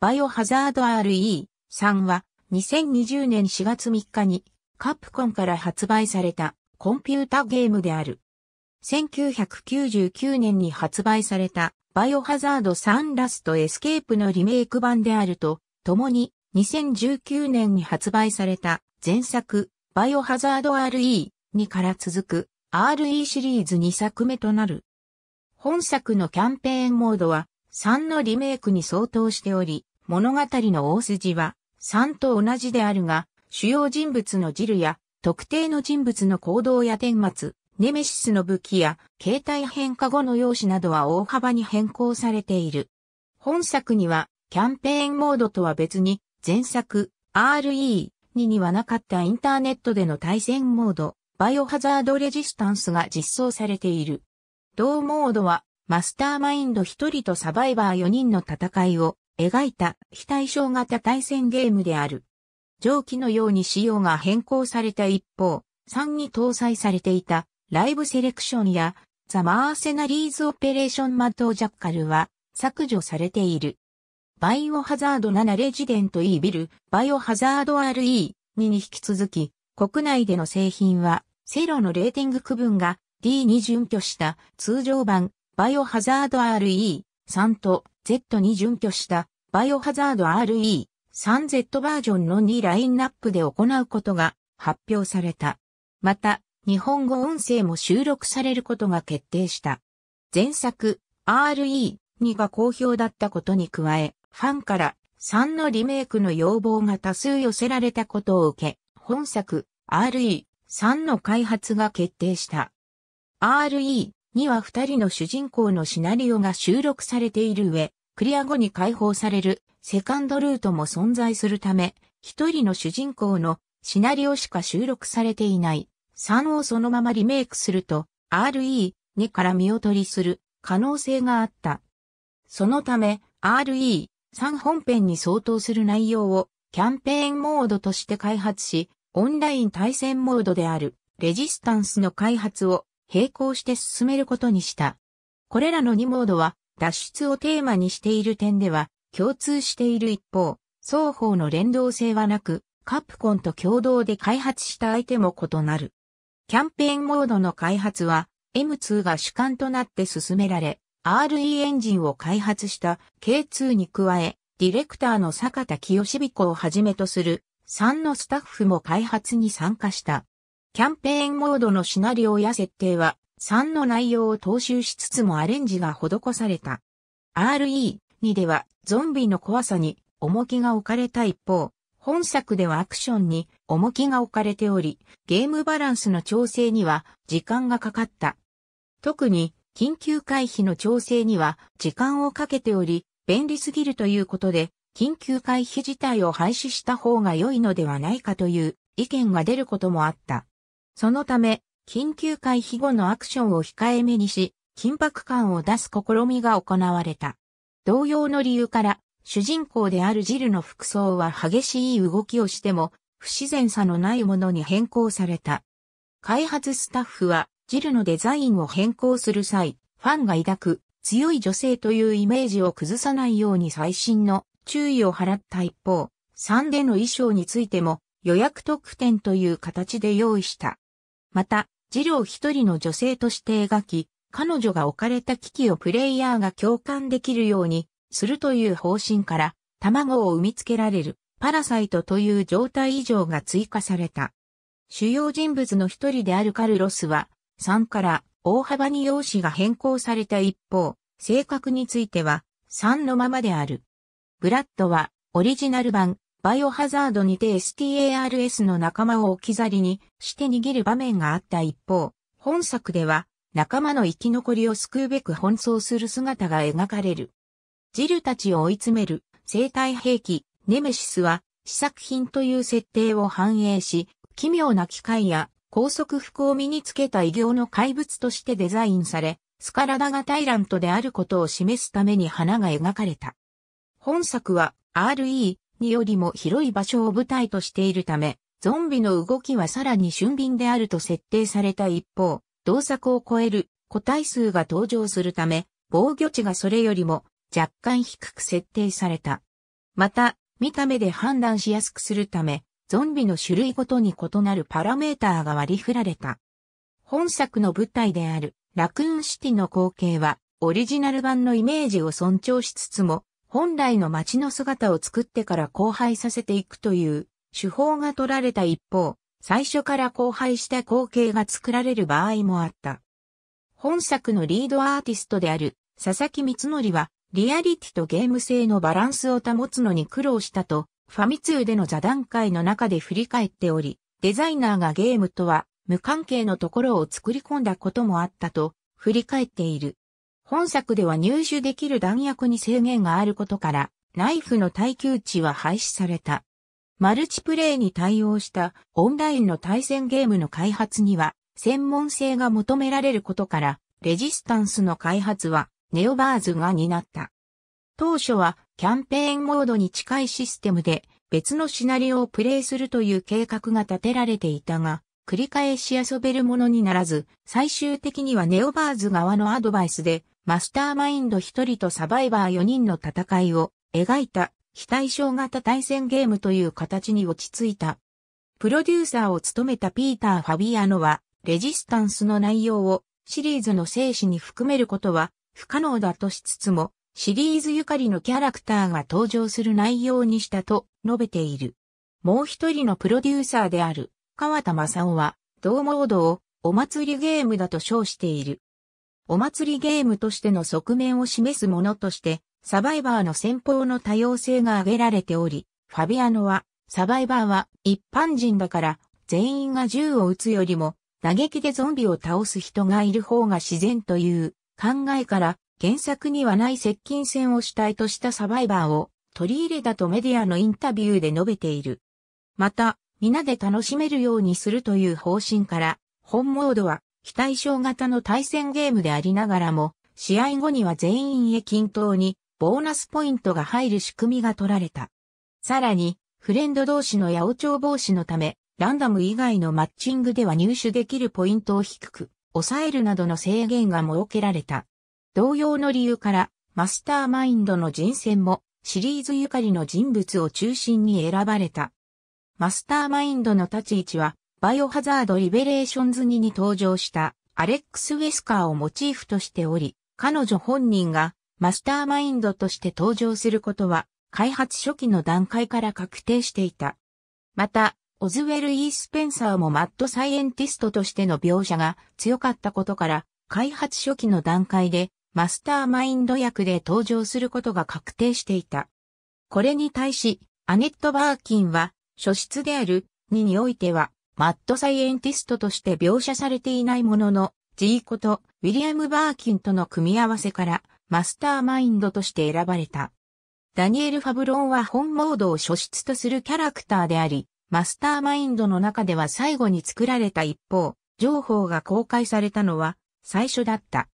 バイオハザード RE3 は2020年4月3日にカプコンから発売されたコンピュータゲームである。1999年に発売されたバイオハザード3ラストエスケープのリメイク版であると、共に2019年に発売された前作バイオハザード RE2 から続く RE シリーズ2作目となる。本作のキャンペーンモードは3のリメイクに相当しており、物語の大筋は、3と同じであるが、主要人物のジルや、特定の人物の行動や顛末、ネメシスの武器や、形態変化後の用紙などは大幅に変更されている。本作には、キャンペーンモードとは別に、前作、RE2 にはなかったインターネットでの対戦モード、バイオハザードレジスタンスが実装されている。同モードは、マスターマインド1人とサバイバー4人の戦いを描いた非対称型対戦ゲームである。上記のように仕様が変更された一方、3に搭載されていたライブセレクションやザ・マーセナリーズ・オペレーション・マッド・ジャッカルは削除されている。バイオハザード7レジデント E ビル、バイオハザード RE に引き続き、国内での製品は、セロのレーティング区分が D に準拠した通常版バイオハザード RE3 と Z に準拠したバイオハザード RE3Z バージョンの2ラインナップで行うことが発表された。また、日本語音声も収録されることが決定した。前作 RE2 が好評だったことに加え、ファンから3のリメイクの要望が多数寄せられたことを受け、本作 RE3 の開発が決定した。RE2 は2人の主人公のシナリオが収録されている上、クリア後に解放されるセカンドルートも存在するため、一人の主人公のシナリオしか収録されていない3をそのままリメイクすると RE2 から見劣りする可能性があった。そのため RE3 本編に相当する内容をキャンペーンモードとして開発し、オンライン対戦モードであるレジスタンスの開発を並行して進めることにした。これらの2モードは脱出をテーマにしている点では共通している一方、双方の連動性はなく、カプコンと共同で開発した相手も異なる。キャンペーンモードの開発は M2 が主観となって進められ、RE エンジンを開発した K2 に加え、ディレクターの坂田清彦をはじめとする3のスタッフも開発に参加した。キャンペーンモードのシナリオや設定は3の内容を踏襲しつつもアレンジが施された。RE2 ではゾンビの怖さに重きが置かれた一方、本作ではアクションに重きが置かれており、ゲームバランスの調整には時間がかかった。特に緊急回避の調整には時間をかけており、便利すぎるということで、緊急回避自体を廃止した方が良いのではないかという意見が出ることもあった。そのため、緊急回避後のアクションを控えめにし、緊迫感を出す試みが行われた。同様の理由から、主人公であるジルの服装は激しい動きをしても、不自然さのないものに変更された。開発スタッフは、ジルのデザインを変更する際、ファンが抱く強い女性というイメージを崩さないように最新の注意を払った一方、3での衣装についても予約特典という形で用意した。また、ロー一人の女性として描き、彼女が置かれた危機をプレイヤーが共感できるようにするという方針から、卵を産みつけられるパラサイトという状態異常が追加された。主要人物の一人であるカルロスは、3から大幅に容姿が変更された一方、性格については3のままである。ブラッドはオリジナル版バイオハザードにて STARS の仲間を置き去りにして逃げる場面があった一方、本作では仲間の生き残りを救うべく奔走する姿が描かれる。ジルたちを追い詰める生体兵器ネメシスは試作品という設定を反映し、奇妙な機械や高速服を身につけた異形の怪物としてデザインされ、スカラダがタイラントであることを示すために花が描かれた。本作は RE によりも広い場所を舞台としているため、ゾンビの動きはさらに俊敏であると設定された一方、動作を超える個体数が登場するため、防御値がそれよりも若干低く設定された。また、見た目で判断しやすくするため、ゾンビの種類ごとに異なるパラメーターが割り振られた。本作の舞台であるラクーンシティの光景は、オリジナル版のイメージを尊重しつつも、本来の街の姿を作ってから荒廃させていくという手法が取られた一方、最初から荒廃した光景が作られる場合もあった。本作のリードアーティストである佐々木光則は、リアリティとゲーム性のバランスを保つのに苦労したと、ファミ通での座談会の中で振り返っており、デザイナーがゲームとは無関係のところを作り込んだこともあったと振り返っている。本作では入手できる弾薬に制限があることから、ナイフの耐久値は廃止された。マルチプレイに対応したオンラインの対戦ゲームの開発には専門性が求められることから、レジスタンスの開発はネオバーズが担った。当初はキャンペーンモードに近いシステムで別のシナリオをプレイするという計画が立てられていたが、繰り返し遊べるものにならず、最終的にはネオバーズ側のアドバイスでマスターマインド一人とサバイバー4人の戦いを描いた非対称型対戦ゲームという形に落ち着いた。プロデューサーを務めたピーター・ファビアノは、レジスタンスの内容をシリーズの精死に含めることは不可能だとしつつも、シリーズゆかりのキャラクターが登場する内容にしたと述べている。もう一人のプロデューサーである川田正夫は、同モードをお祭りゲームだと称している。お祭りゲームとしての側面を示すものとして、サバイバーの戦法の多様性が挙げられており、ファビアノは、サバイバーは一般人だから全員が銃を撃つよりも打撃でゾンビを倒す人がいる方が自然という考えから原作にはない接近戦を主体としたサバイバーを取り入れたとメディアのインタビューで述べている。また、皆で楽しめるようにするという方針から、本モードは非対称型の対戦ゲームでありながらも、試合後には全員へ均等にボーナスポイントが入る仕組みが取られた。さらに、フレンド同士の八百長防止のため、ランダム以外のマッチングでは入手できるポイントを低く、抑えるなどの制限が設けられた。同様の理由から、マスターマインドの人選も、シリーズゆかりの人物を中心に選ばれた。マスターマインドの立ち位置は、バイオハザードリベレーションズ2に登場したアレックス・ウェスカーをモチーフとしており、彼女本人がマスターマインドとして登場することは開発初期の段階から確定していた。また、オズウェル・イー・スペンサーもマッドサイエンティストとしての描写が強かったことから、開発初期の段階でマスターマインド役で登場することが確定していた。これに対し、アネット・バーキンは、初出である2においては、マッドサイエンティストとして描写されていないものの、ジーコとウィリアム・バーキンとの組み合わせからマスターマインドとして選ばれた。ダニエル・ファブロンは本モードを初出とするキャラクターであり、マスターマインドの中では最後に作られた一方、情報が公開されたのは最初だった。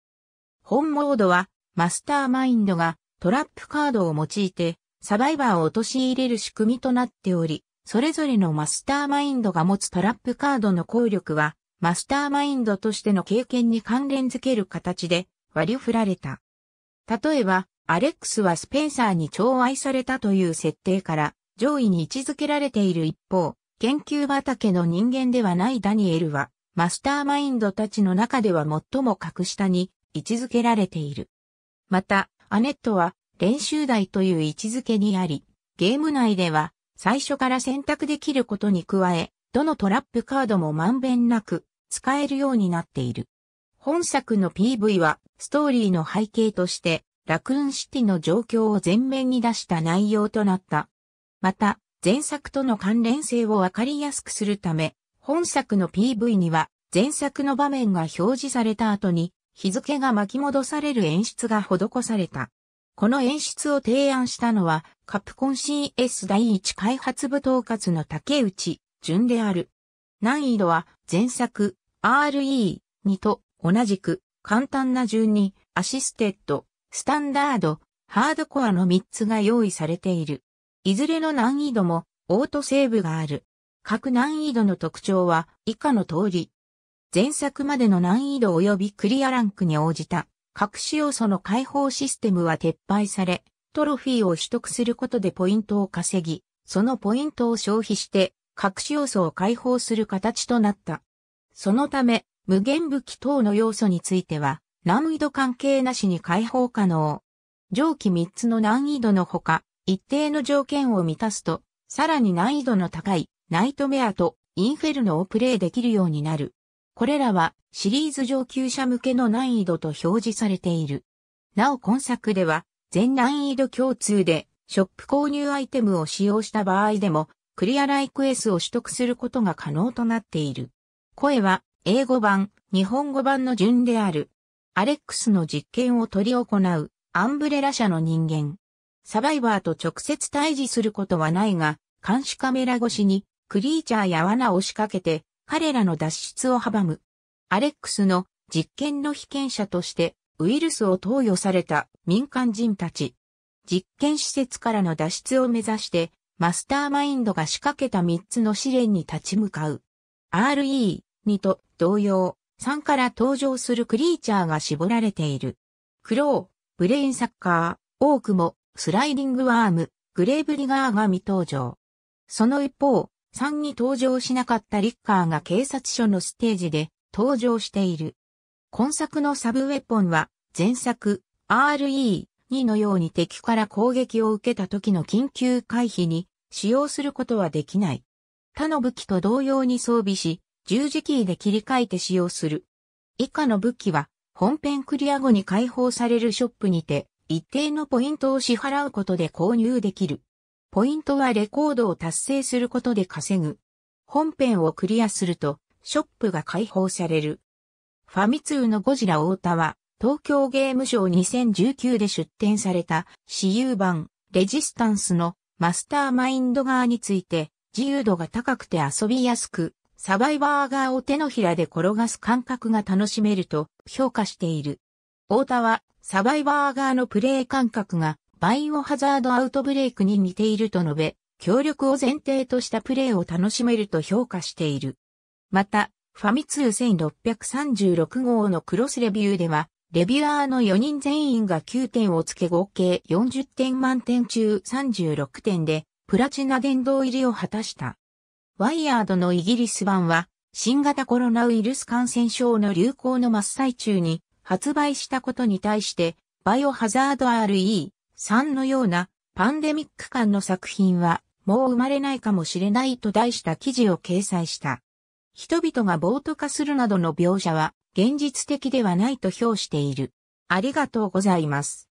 本モードはマスターマインドがトラップカードを用いてサバイバーを陥れる仕組みとなっており、それぞれのマスターマインドが持つトラップカードの効力は、マスターマインドとしての経験に関連づける形で割り振られた。例えば、アレックスはスペンサーに寵愛されたという設定から上位に位置づけられている一方、研究畑の人間ではないダニエルは、マスターマインドたちの中では最も格下に位置づけられている。また、アネットは練習台という位置づけにあり、ゲーム内では最初から選択できることに加え、どのトラップカードもまんべんなく使えるようになっている。本作の PV はストーリーの背景としてラクーンシティの状況を前面に出した内容となった。また、前作との関連性をわかりやすくするため、本作の PV には前作の場面が表示された後に日付が巻き戻される演出が施された。この演出を提案したのは、カプコン CS 第一開発部統括の竹内淳である。難易度は前作 RE2 と同じく簡単な順にアシステッド、スタンダード、ハードコアの3つが用意されている。いずれの難易度もオートセーブがある。各難易度の特徴は以下の通り。前作までの難易度及びクリアランクに応じた隠し要素の解放システムは撤廃され、トロフィーを取得することでポイントを稼ぎ、そのポイントを消費して、隠し要素を解放する形となった。そのため、無限武器等の要素については、難易度関係なしに解放可能。上記3つの難易度のほか、一定の条件を満たすと、さらに難易度の高い、ナイトメアとインフェルノをプレイできるようになる。これらはシリーズ上級者向けの難易度と表示されている。なお今作では、全難易度共通で、ショップ購入アイテムを使用した場合でも、クリアライクエスを取得することが可能となっている。声は、英語版、日本語版の順である。アレックスの実験を取り行う、アンブレラ社の人間。サバイバーと直接対峙することはないが、監視カメラ越しに、クリーチャーや罠を仕掛けて、彼らの脱出を阻む。アレックスの実験の被験者としてウイルスを投与された民間人たち。実験施設からの脱出を目指してマスターマインドが仕掛けた3つの試練に立ち向かう。RE2 と同様、3から登場するクリーチャーが絞られている。クロー、ブレインサッカー、オークモ、スライディングワーム、グレーブリガーが未登場。その一方、3に登場しなかったリッカーが警察署のステージで登場している。今作のサブウェポンは、前作、RE2 のように敵から攻撃を受けた時の緊急回避に使用することはできない。他の武器と同様に装備し、十字キーで切り替えて使用する。以下の武器は、本編クリア後に解放されるショップにて、一定のポイントを支払うことで購入できる。ポイントはレコードを達成することで稼ぐ。本編をクリアすると、ショップが開放される。ファミ通のゴジラ太田は、東京ゲームショー2019で出展された、私有版、レジスタンスのマスターマインド側について、自由度が高くて遊びやすく、サバイバー側を手のひらで転がす感覚が楽しめると評価している。太田は、サバイバー側のプレイ感覚が、バイオハザードアウトブレイクに似ていると述べ、協力を前提としたプレイを楽しめると評価している。また、ファミ通1636号のクロスレビューでは、レビュアーの4人全員が9点をつけ合計40点満点中36点で、プラチナ殿堂入りを果たした。ワイヤードのイギリス版は、新型コロナウイルス感染症の流行の真っ最中に発売したことに対して、バイオハザード RE3 のようなパンデミック感の作品はもう生まれないかもしれないと題した記事を掲載した。人々が暴徒化するなどの描写は現実的ではないと評している。ありがとうございます。